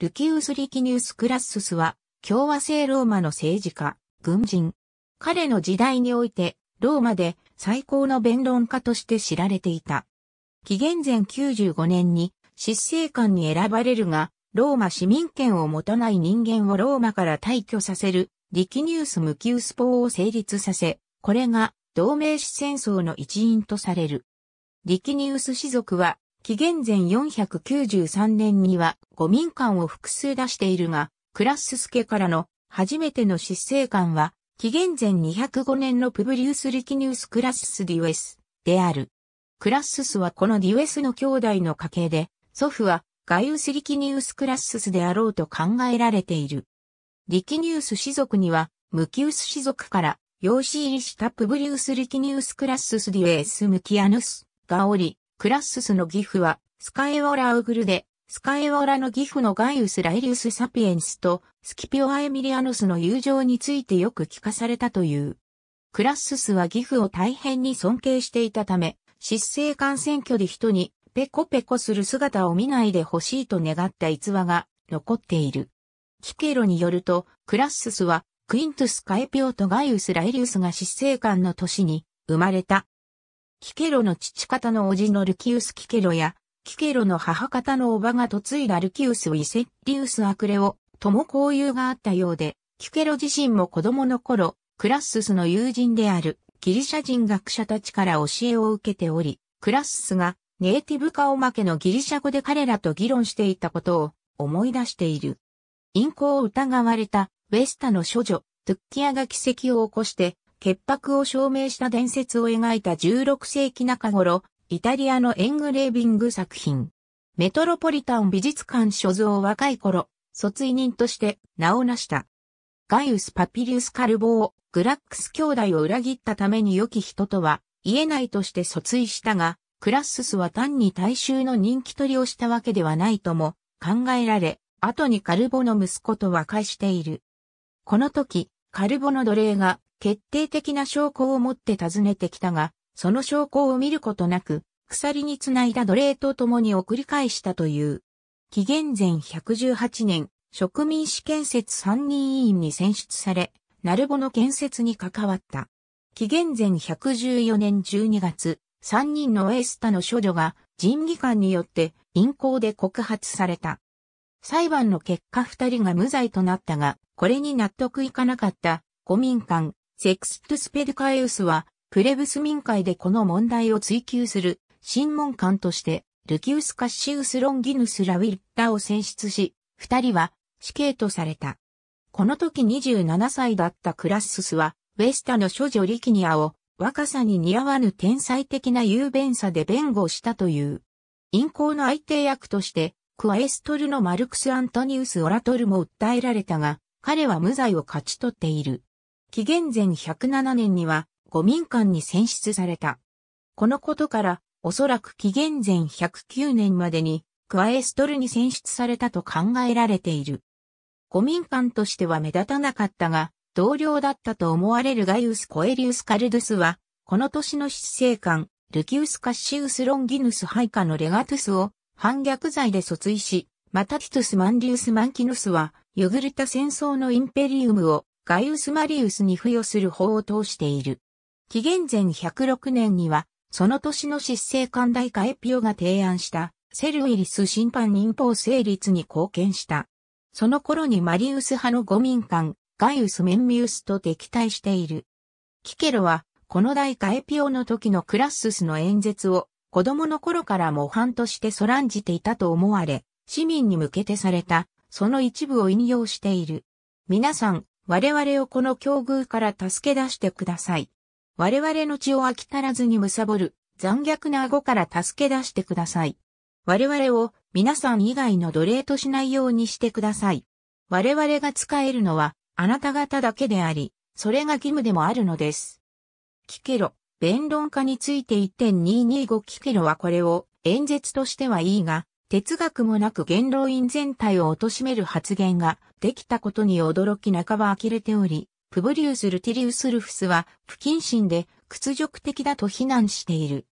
ルキウス・リキニウス・クラッススは、共和制ローマの政治家、軍人。彼の時代において、ローマで最高の弁論家として知られていた。紀元前95年に、執政官に選ばれるが、ローマ市民権を持たない人間をローマから退去させる、リキニウス・ムキウス法を成立させ、これが同盟史戦争の一因とされる。リキニウス氏族は紀元前493年には五民間を複数出しているが、クラッスス家からの初めての執政官は、紀元前205年のプブリウス・リキニウス・クラッス・ディウエスである。クラッススはこのディウエスの兄弟の家系で、祖父はガイウス・リキニウス・クラッススであろうと考えられている。リキニウス氏族には、ムキウス氏族から養子入りしたプブリウス・リキニウス・クラッスス・ディウエス・ムキアヌスがおり、クラッススの義父は、スカエオラ・ウグルで、スカエオラの義父のガイウス・ライリウス・サピエンスと、スキピオ・アエミリアノスの友情についてよく聞かされたという。クラッススは義父を大変に尊敬していたため、失勢感染挙で人に、ペコペコする姿を見ないでほしいと願った逸話が残っている。キケロによると、クラッススは、クイントス・カエピオとガイウス・ライリウスが失勢感の年に生まれたキケロの父方の叔父のルキウス・キケロや、キケロの母方の叔母が嫁いだルキウス・ウィセッリウス・アクレオとも交友があったようで、キケロ自身も子供の頃、クラッススの友人であるギリシャ人学者たちから教えを受けており、クラッススがネイティブ化おまけのギリシャ語で彼らと議論していたことを思い出している。陰行を疑われたウェスタの処女、トゥッキアが奇跡を起こして潔白を証明した伝説を描いた16世紀中頃、イタリアのエングレービング作品。メトロポリタン美術館所蔵若い頃、卒位人として名を成した。ガイウス・パピリウス・カルボー、グラックス兄弟を裏切ったために良き人とは言えないとして卒位したが、クラッススは単に大衆の人気取りをしたわけではないとも考えられ、後にカルボの息子と和解している。この時、カルボの奴隷が決定的な証拠を持って訪ねてきたが、その証拠を見ることなく、鎖につないだ奴隷と共に送り返したという。紀元前118年、植民史建設三人委員に選出され、ナルボの建設に関わった。紀元前114年12月、三人のエスタの処女が人技官によって陰行で告発された。裁判の結果二人が無罪となったが、これに納得いかなかった古民館、セクストスペルカエウスは、プレブス民会でこの問題を追求する、審問官として、ルキウス・カッシウス・ロンギヌス・ラウィッタを選出し、二人は死刑とされた。この時27歳だったクラッススは、ウェスタの諸女リキニアを、若さに似合わぬ天才的な雄弁さで弁護したという。陰行の相手役として、クアエストルのマルクス・アントニウス・オラトルも訴えられたが、彼は無罪を勝ち取っている。紀元前107年には、五民間に選出された。このことから、おそらく紀元前109年までに、クアエストルに選出されたと考えられている。五民間としては目立たなかったが、同僚だったと思われるガイウス・コエリウス・カルドゥスは、この年の執政官、ルキウス・カッシウス・ロンギヌス・配下のレガトゥスを反逆罪で訴追し、またティトゥス・マンリウス・マンキヌスは、ユグルタ戦争のインペリウムをガイウス・マリウスに付与する法を通している。紀元前106年には、その年の執政官大カエピオが提案したセルウィリス審判民法成立に貢献した。その頃にマリウス派の五民間、ガイウス・メンミウスと敵対している。キケロは、この大カエピオの時のクラッススの演説を、子供の頃から模範としてそらんじていたと思われ、市民に向けてされた、その一部を引用している。皆さん、我々をこの境遇から助け出してください。我々の血を飽き足らずに貪る残虐な顎から助け出してください。我々を皆さん以外の奴隷としないようにしてください。我々が使えるのはあなた方だけであり、それが義務でもあるのです。キケロ、弁論家について1.225キケロはこれを演説としてはいいが、哲学もなく元老院全体を貶める発言ができたことに驚き半ば呆れており、プブリウス・ルティリウス・ルフスは不謹慎で屈辱的だと非難している。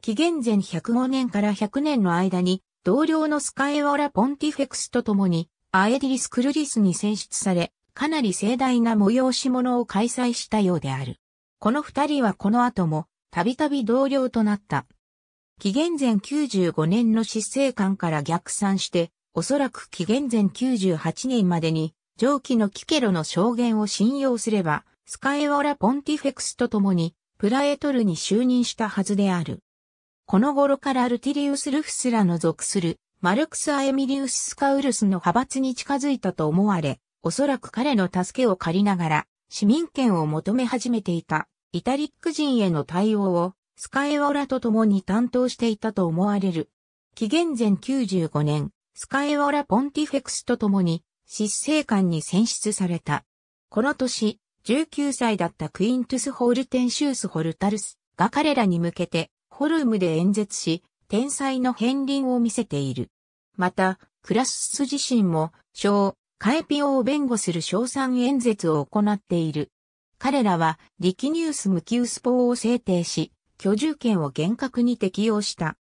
紀元前105年から100年の間に同僚のスカエオラ・ポンティフェクスと共にアエディリス・クルリスに選出され、かなり盛大な催し物を開催したようである。この二人はこの後もたびたび同僚となった。紀元前95年の失政官から逆算して、おそらく紀元前98年までに、上記のキケロの証言を信用すれば、スカエオラ・ポンティフェクスと共に、プラエトルに就任したはずである。この頃からアルティリウス・ルフスらの属する、マルクス・アエミリウス・スカウルスの派閥に近づいたと思われ、おそらく彼の助けを借りながら、市民権を求め始めていた、イタリック人への対応を、スカエワラと共に担当していたと思われる。紀元前95年、スカエワラポンティフェクスと共に、執政官に選出された。この年、19歳だったクイントゥス・ホールテンシュース・ホルタルスが彼らに向けて、ホルムで演説し、天才の片鱗を見せている。また、クラスス自身も、小、カエピオを弁護する賞賛演説を行っている。彼らは、リキニウス・ムキウスポを制定し、居住権を厳格に適用した。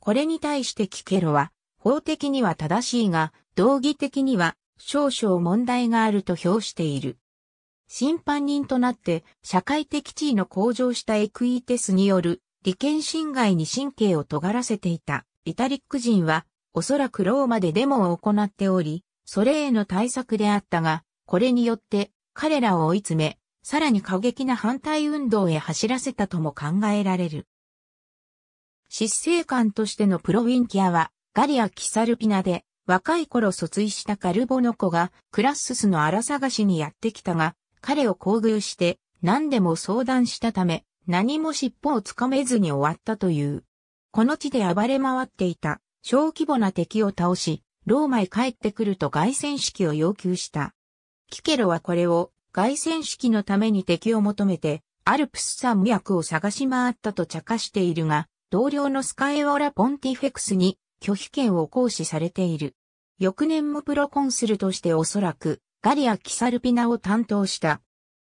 これに対してキケロは、法的には正しいが、道義的には少々問題があると評している。審判人となって社会的地位の向上したエクイテスによる利権侵害に神経を尖らせていたイタリック人はおそらくローマでデモを行っており、それへの対策であったが、これによって彼らを追い詰め、さらに過激な反対運動へ走らせたとも考えられる。執政官としてのプロウィンキアは、ガリア・キサルピナで、若い頃卒位したカルボノコが、クラッススの荒探しにやってきたが、彼を厚遇して、何でも相談したため、何も尻尾をつかめずに終わったという。この地で暴れ回っていた、小規模な敵を倒し、ローマへ帰ってくると凱旋式を要求した。キケロはこれを凱旋式のために敵を求めて、アルプス山脈を探し回ったと茶化しているが、同僚のスカエオラ・ポンティフェクスに拒否権を行使されている。翌年もプロコンスルとしておそらくガリア・キサルピナを担当した。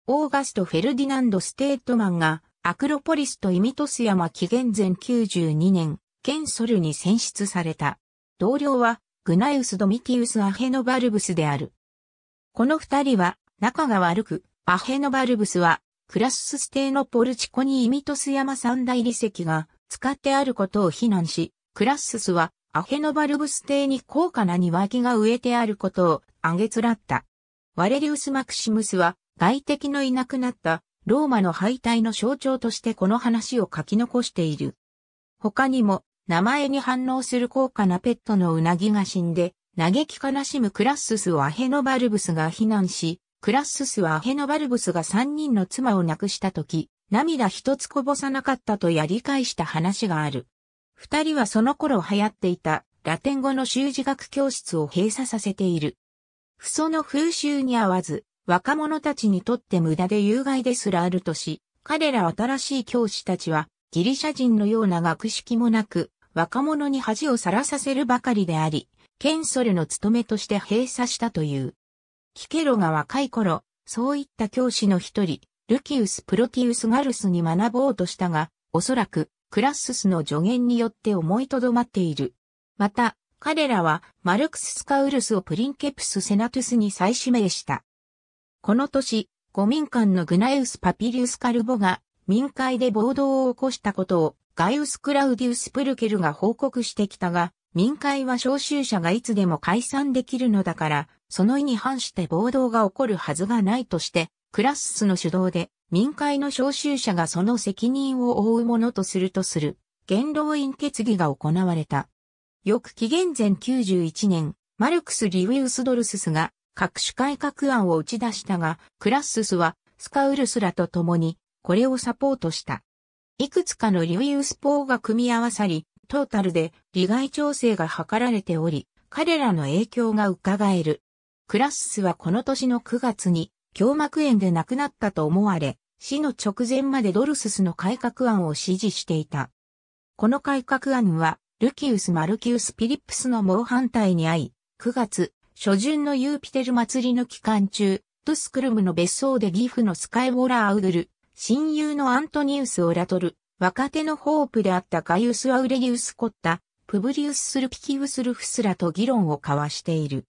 オーガスト・フェルディナンド・ステートマンがアクロポリスとイミトス山紀元前92年、ケンソルに選出された。同僚はグナイウス・ドミティウス・アヘノバルブスである。この二人は仲が悪く、アヘノバルブスは、クラッスステーノポルチコニイミトス山三大理石が使ってあることを非難し、クラッススはアヘノバルブス邸に高価な庭木が植えてあることを挙げつらった。ワレリウス・マクシムスは外敵のいなくなったローマの敗退の象徴としてこの話を書き残している。他にも名前に反応する高価なペットのウナギが死んで嘆き悲しむクラッススをアヘノバルブスが非難し、クラッススはアヘノバルブスが3人の妻を亡くした時、涙一つこぼさなかったとやり返した話がある。二人はその頃流行っていたラテン語の習字学教室を閉鎖させている。不祖の風習に合わず、若者たちにとって無駄で有害ですらあるとし、彼ら新しい教師たちはギリシャ人のような学識もなく、若者に恥をさらさせるばかりであり、ケンソルの務めとして閉鎖したという。キケロが若い頃、そういった教師の一人、ルキウス・プロティウス・ガルスに学ぼうとしたが、おそらく、クラッススの助言によって思いとどまっている。また、彼らは、マルクス・スカウルスをプリンケプス・セナトゥスに再指名した。この年、五民間のグナイウス・パピリウス・カルボが、民会で暴動を起こしたことを、ガイウス・クラウディウス・プルケルが報告してきたが、民会は召集者がいつでも解散できるのだから、その意に反して暴動が起こるはずがないとして、クラッスの主導で民会の召集者がその責任を負うものとするとする元老院決議が行われた。翌紀元前91年、マルクス・リウィウス・ドルススが各種改革案を打ち出したが、クラッススはスカウルスらと共にこれをサポートした。いくつかのリウィウス法が組み合わさり、トータルで利害調整が図られており、彼らの影響が伺える。クラッスはこの年の9月に、胸膜炎で亡くなったと思われ、死の直前までドルススの改革案を支持していた。この改革案は、ルキウス・マルキウス・ピリップスの猛反対に遭い、9月、初旬のユーピテル祭りの期間中、トゥスクルムの別荘でギフのスカイウォラー・ウルル、親友のアントニウス・オラトル、若手のホープであったガイウス・アウレギウス・コッタ、プブリウス・スルピキウス・ルフスらと議論を交わしている。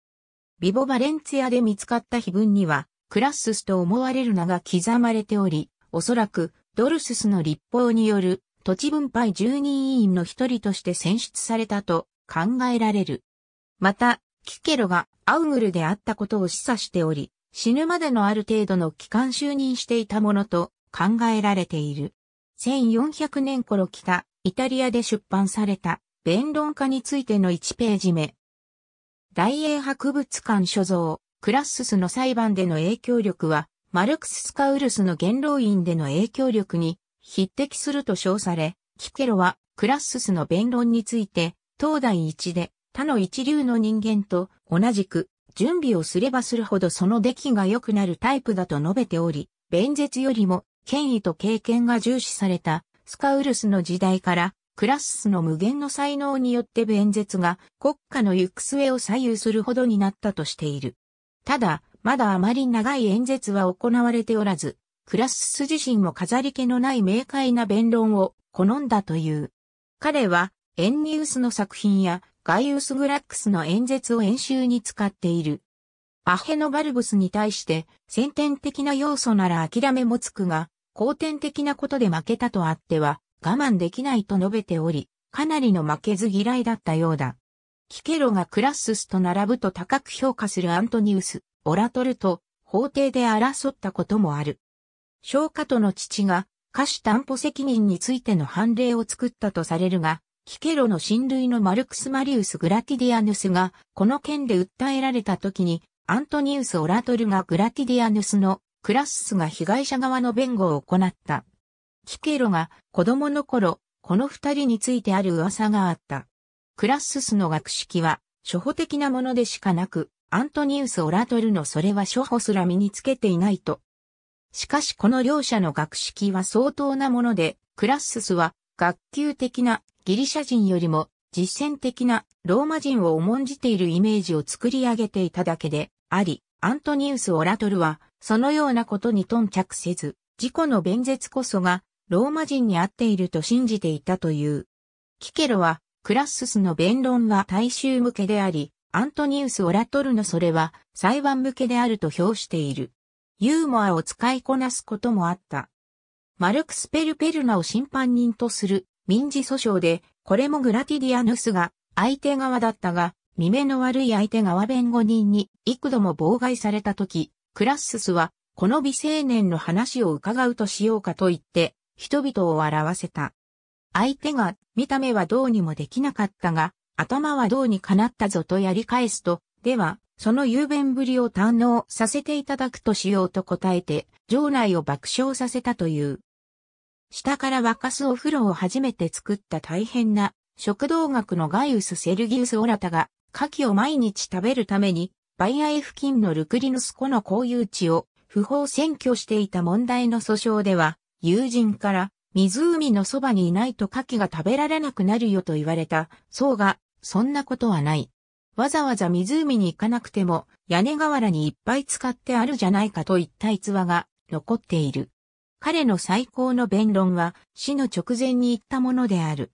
ビボ・バレンツィアで見つかった碑文には、クラッススと思われる名が刻まれており、おそらくドルススの立法による土地分配1人委員の一人として選出されたと考えられる。また、キケロがアウグルであったことを示唆しており、死ぬまでのある程度の期間就任していたものと考えられている。1400年頃来た、イタリアで出版された弁論家についての1ページ目、大英博物館所蔵、クラッススの裁判での影響力は、マルクス・スカウルスの元老院での影響力に匹敵すると称され、キケロはクラッススの弁論について、東大一で他の一流の人間と同じく準備をすればするほどその出来が良くなるタイプだと述べており、弁舌よりも権威と経験が重視されたスカウルスの時代からクラッスの無限の才能によって弁舌が国家の行く末を左右するほどになったとしている。ただ、まだあまり長い演説は行われておらず、クラッス自身も飾り気のない明快な弁論を好んだという。彼は、エンニウスの作品やガイウス・グラックスの演説を演習に使っている。アヘノバルブスに対して先天的な要素なら諦めもつくが、後天的なことで負けたとあっては、我慢できないと述べており、かなりの負けず嫌いだったようだ。キケロがクラッススと並ぶと高く評価するアントニウス、オラトルと法廷で争ったこともある。昇華との父が、歌手担保責任についての判例を作ったとされるが、キケロの親類のマルクス・マリウス・グラティディアヌスが、この件で訴えられた時に、アントニウス・オラトルがグラティディアヌスのクラッスが被害者側の弁護を行った。キケロが子供の頃、この二人についてある噂があった。クラッススの学識は、初歩的なものでしかなく、アントニウス・オラトルのそれは初歩すら身につけていないと。しかしこの両者の学識は相当なもので、クラッススは学級的なギリシャ人よりも実践的なローマ人を重んじているイメージを作り上げていただけであり、アントニウス・オラトルはそのようなことに頓着せず、自己の弁舌こそがローマ人に会っていると信じていたという。キケロは、クラッススの弁論は大衆向けであり、アントニウス・オラトルのそれは裁判向けであると評している。ユーモアを使いこなすこともあった。マルクス・ペルペルナを審判人とする民事訴訟で、これもグラティディアヌスが相手側だったが、見目の悪い相手側弁護人に幾度も妨害された時、クラッススはこの美青年の話を伺うとしようかと言って、人々を笑わせた。相手が見た目はどうにもできなかったが、頭はどうにかなったぞとやり返すと、では、その雄弁ぶりを堪能させていただくとしようと答えて、城内を爆笑させたという。下から沸かすお風呂を初めて作った大変な食道学のガイウス・セルギウス・オラタが、牡蠣を毎日食べるために、バイアエ付近のルクリヌス湖の公有地を不法占拠していた問題の訴訟では、友人から、湖のそばにいないと牡蠣が食べられなくなるよと言われた、そうが、そんなことはない。わざわざ湖に行かなくても、屋根瓦にいっぱい使ってあるじゃないかといった逸話が残っている。彼の最高の弁論は死の直前に言ったものである。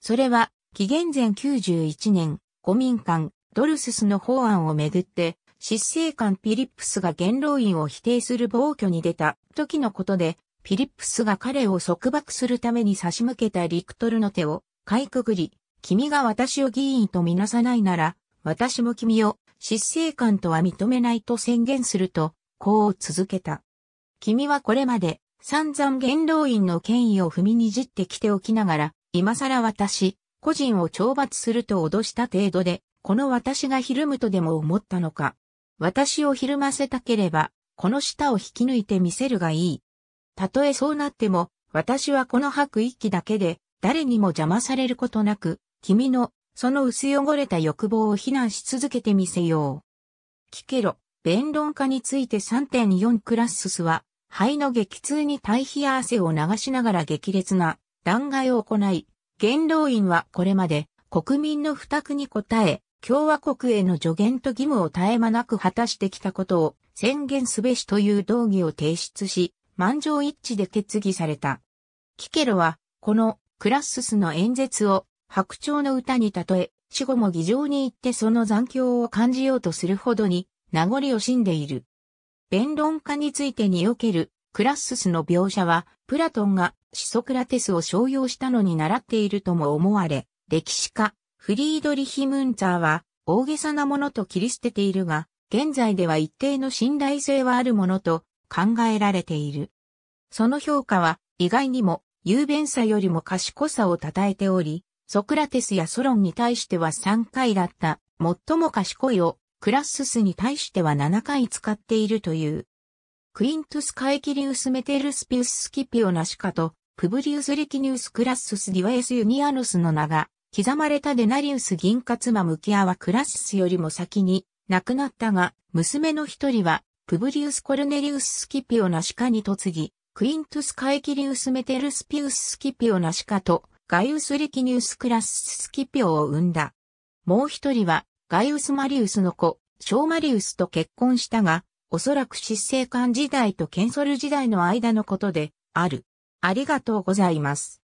それは、紀元前91年、古民館、ドルススの法案をめぐって、執政官ピリップスが元老院を否定する暴挙に出た時のことで、フィリップスが彼を束縛するために差し向けたリクトルの手を、かいくぐり、君が私を議員とみなさないなら、私も君を執政官とは認めないと宣言すると、こう続けた。君はこれまで散々元老院の権威を踏みにじってきておきながら、今更私、個人を懲罰すると脅した程度で、この私がひるむとでも思ったのか。私をひるませたければ、この舌を引き抜いてみせるがいい。たとえそうなっても、私はこの吐く息だけで、誰にも邪魔されることなく、君の、その薄汚れた欲望を非難し続けてみせよう。聞けろ、弁論家について3.4クラッススは、肺の激痛に対比や汗を流しながら激烈な弾劾を行い、元老院はこれまで国民の負託に応え、共和国への助言と義務を絶え間なく果たしてきたことを宣言すべしという道義を提出し、満場一致で決議された。キケロは、このクラッススの演説を白鳥の歌に例え、死後も議場に行ってその残響を感じようとするほどに名残惜しんでいる。弁論家についてにおけるクラッススの描写は、プラトンがシソクラテスを商用したのに習っているとも思われ、歴史家、フリードリヒ・ムンツァーは、大げさなものと切り捨てているが、現在では一定の信頼性はあるものと考えられている。その評価は意外にも雄弁さよりも賢さを称えており、ソクラテスやソロンに対しては3回だった最も賢いをクラッススに対しては7回使っているという。クイントス・カエキリウス・メテルスピウス・スキピオナシカと、プブリウス・リキニウス・クラッスス・ディワエス・ユニアノスの名が、刻まれたデナリウス・銀カツマムキアはクラッススよりも先に亡くなったが、娘の一人はプブリウス・コルネリウス・スキピオ・ナシカに嫁ぎ、クイントゥス・カエキリウス・メテルスピウス・スキピオ・ナシカと、ガイウス・リキニウス・クラス・スキピオを生んだ。もう一人は、ガイウス・マリウスの子、ショーマリウスと結婚したが、おそらく執政官時代とケンソル時代の間のことで、ある。ありがとうございます。